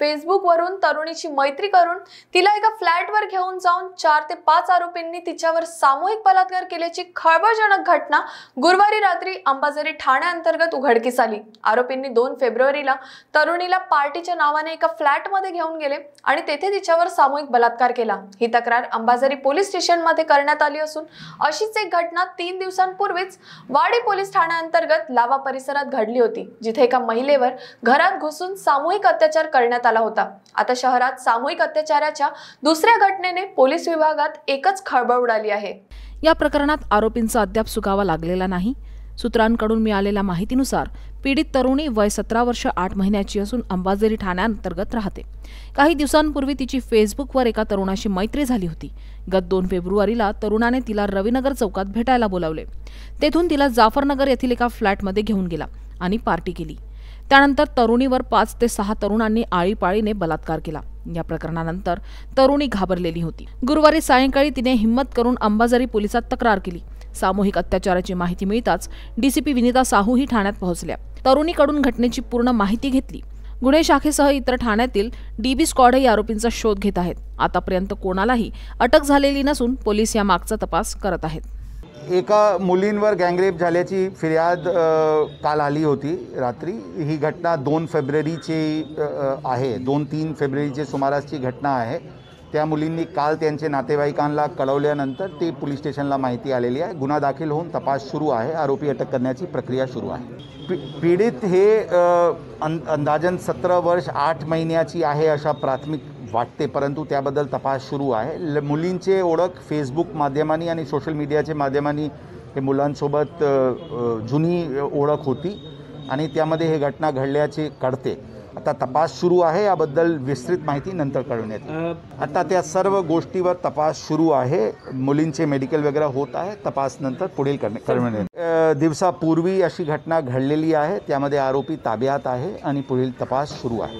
फेसबुकवरून तरुणीची मैत्री करून तिला एका फ्लॅटवर घेऊन जाऊन चार ते पाच आरोपींनी तिच्यावर सामूहिक बलात्कार केल्याची खळबळजनक घटना गुरुवारी रात्री अंबाझरी अंतर्गत उघडकीस आली आरोपींनी दोन फेब्रुवारीला तरुणीला पार्टीच्या नावाने एका फ्लॅटमध्ये घेऊन गेले आणि तेथे तिच्यावर सामूहिक बलात्कार केला ही तक्रार अंबाझरी पोलीस स्टेशनमध्ये करण्यात आली असून अशीच एक घटना तीन दिवसांपूर्वीच वाडी पोलीस ठाण्याअंतर्गत लावा परिसरात घडली होती जिथे एका महिलेवर घरात घुसून सामूहिक अत्याचार करण्यात करण्यात आला होता आता शहरात सामूहिक अत्याचाराच्या दुसऱ्या घटनेने पोलीस विभागात एकच खळबळ उडाली आहे या प्रकरणात आरोपींचा अद्याप सुगावा लागलेला नाही सूत्रांकडून मिळालेल्या माहितीनुसार पीडित तरुणी वय सतरा वर्ष आठ महिन्याची असून अंबाझरी ठाण्यांतर्गत राहते काही दिवसांपूर्वी तिची फेसबुकवर एका तरुणाशी मैत्री झाली होती गत दोन फेब्रुवारीला तरुणाने तिला रवीनगर चौकात भेटायला बोलावले तेथून तिला जाफरनगर येथील एका फ्लॅटमध्ये घेऊन गेला आणि पार्टी केली त्यानंतर तरुणीवर पाच ते सहा तरुणांनी आळीपाळीने बलात्कार केला या प्रकरणानंतर तरुणी घाबरलेली होती गुरुवारी सायंकाळी तिने हिंमत करून अंबाझरी पोलिसात तक्रार केली सामूहिक अत्याचाराची माहिती मिळताच डीसीपी विनिता ही ठाण्यात पोहोचल्या तरुणीकडून घटनेची पूर्ण माहिती घेतली गुन्हे शाखेसह इतर ठाण्यातील डीबी स्क्वॉडही आरोपींचा शोध घेत आहेत आतापर्यंत कोणालाही अटक झालेली नसून पोलीस या मागचा तपास करत आहेत एका मुलींवर गँगरेप झाल्याची फिर्याद काल आली होती रात्री ही घटना दोन फेब्रुवारीची आहे दोन तीन फेब्रुवारीची सुमारासची घटना आहे त्या मुलींनी काल त्यांचे नातेवाईकांना कळवल्यानंतर ती पोलीस स्टेशनला माहिती आलेली आहे गुन्हा दाखल होऊन तपास सुरू आहे आरोपी अटक करण्याची प्रक्रिया सुरू आहे पी पीडित हे अंदाजन सतरा वर्ष आठ महिन्याची आहे अशा प्राथमिक वाटते परंतु त्याबद्दल तपास सुरू आहे मुलींचे ओळख फेसबुक माध्यमांनी आणि सोशल मीडियाच्या माध्यमांनी हे मुलांसोबत जुनी ओळख होती आणि त्यामध्ये हे घटना घडल्याचे कळते आता तपास सुरू आहे याबद्दल विस्तृत माहिती नंतर कळवण्यात आता त्या सर्व गोष्टीवर तपास सुरू आहे मुलींचे मेडिकल वगैरे होत आहे तपास नंतर पुढील करणे कळवण्यात दिवसापूर्वी अशी घटना घडलेली आहे त्यामध्ये आरोपी ताब्यात आहे आणि पुढील तपास सुरू आहे